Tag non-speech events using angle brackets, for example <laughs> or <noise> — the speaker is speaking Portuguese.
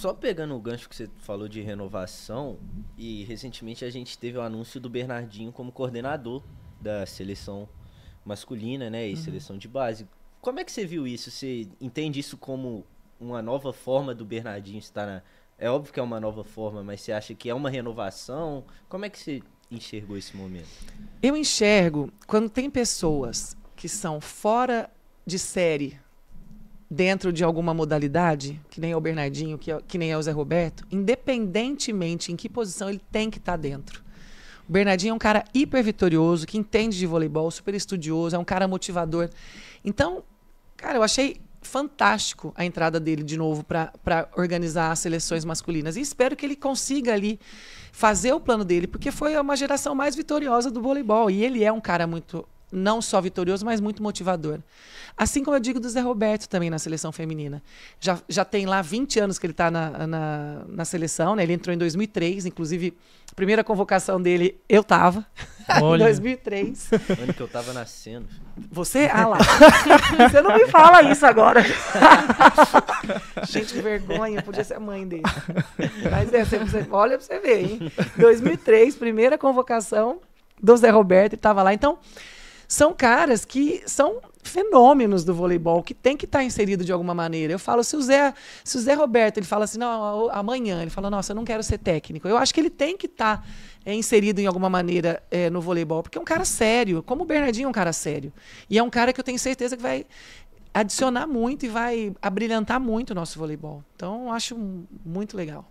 Só pegando o gancho que você falou de renovação, e recentemente a gente teve o anúncio do Bernardinho como coordenador da seleção masculina, né? E uhum. seleção de base. Como é que você viu isso? Você entende isso como uma nova forma do Bernardinho estar na. É óbvio que é uma nova forma, mas você acha que é uma renovação? Como é que você enxergou esse momento? Eu enxergo quando tem pessoas que são fora de série dentro de alguma modalidade, que nem é o Bernardinho, que, é que nem é o Zé Roberto, independentemente em que posição ele tem que estar tá dentro. O Bernardinho é um cara hiper vitorioso, que entende de voleibol, super estudioso, é um cara motivador. Então, cara, eu achei fantástico a entrada dele de novo para organizar as seleções masculinas. E espero que ele consiga ali fazer o plano dele, porque foi uma geração mais vitoriosa do voleibol. E ele é um cara muito não só vitorioso, mas muito motivador. Assim como eu digo do Zé Roberto também na seleção feminina. Já, já tem lá 20 anos que ele está na, na, na, seleção, né? Ele entrou em 2003, inclusive, a primeira convocação dele eu tava. <laughs> em 2003. Ano que eu tava nascendo. Você? Ah lá. <laughs> Você não me fala isso agora. <laughs> Gente, que vergonha. Podia ser a mãe dele. Mas é, você, olha pra você ver, hein? 2003, primeira convocação do Zé Roberto, e tava lá. Então são caras que são fenômenos do voleibol que tem que estar tá inserido de alguma maneira. Eu falo, se o Zé, se o Zé Roberto ele fala assim, não, amanhã, ele fala, nossa, eu não quero ser técnico. Eu acho que ele tem que estar tá, é, inserido em alguma maneira é, no voleibol, porque é um cara sério, como o Bernardinho é um cara sério. E é um cara que eu tenho certeza que vai adicionar muito e vai abrilhantar muito o nosso voleibol. Então, eu acho muito legal.